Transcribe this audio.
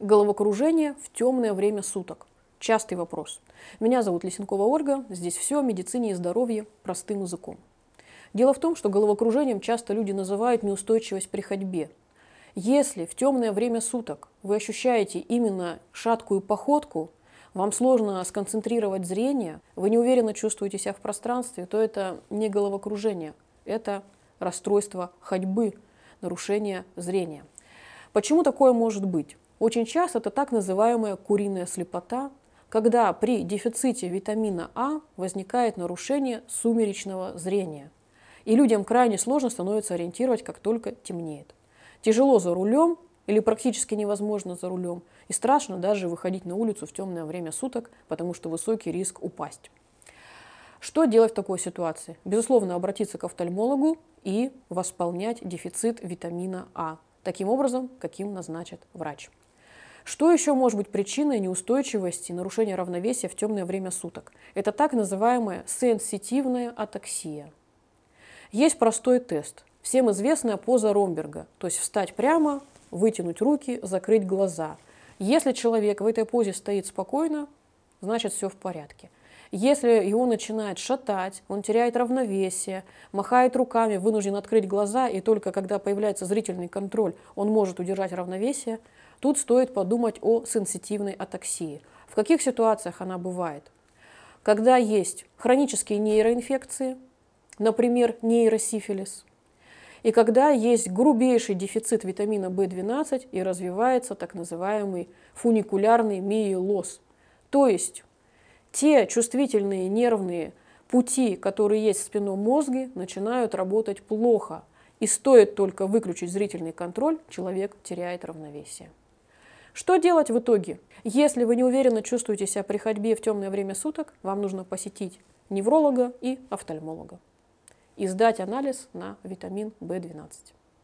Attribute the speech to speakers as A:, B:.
A: Головокружение в темное время суток. Частый вопрос. Меня зовут Лесенкова Ольга. Здесь все о медицине и здоровье простым языком. Дело в том, что головокружением часто люди называют неустойчивость при ходьбе. Если в темное время суток вы ощущаете именно шаткую походку, вам сложно сконцентрировать зрение, вы неуверенно чувствуете себя в пространстве, то это не головокружение, это расстройство ходьбы, нарушение зрения. Почему такое может быть? Очень часто это так называемая куриная слепота, когда при дефиците витамина А возникает нарушение сумеречного зрения. И людям крайне сложно становится ориентировать, как только темнеет. Тяжело за рулем или практически невозможно за рулем. И страшно даже выходить на улицу в темное время суток, потому что высокий риск упасть. Что делать в такой ситуации? Безусловно, обратиться к офтальмологу и восполнять дефицит витамина А таким образом, каким назначит врач. Что еще может быть причиной неустойчивости, и нарушения равновесия в темное время суток? Это так называемая сенситивная атаксия. Есть простой тест. Всем известная поза Ромберга, то есть встать прямо, вытянуть руки, закрыть глаза. Если человек в этой позе стоит спокойно, значит все в порядке. Если его начинает шатать, он теряет равновесие, махает руками, вынужден открыть глаза, и только когда появляется зрительный контроль, он может удержать равновесие, тут стоит подумать о сенситивной атаксии. В каких ситуациях она бывает? Когда есть хронические нейроинфекции, например, нейросифилис, и когда есть грубейший дефицит витамина В12 и развивается так называемый фуникулярный миелоз, то есть те чувствительные нервные пути, которые есть в спинном мозге, начинают работать плохо. И стоит только выключить зрительный контроль, человек теряет равновесие. Что делать в итоге? Если вы неуверенно чувствуете себя при ходьбе в темное время суток, вам нужно посетить невролога и офтальмолога и сдать анализ на витамин В12.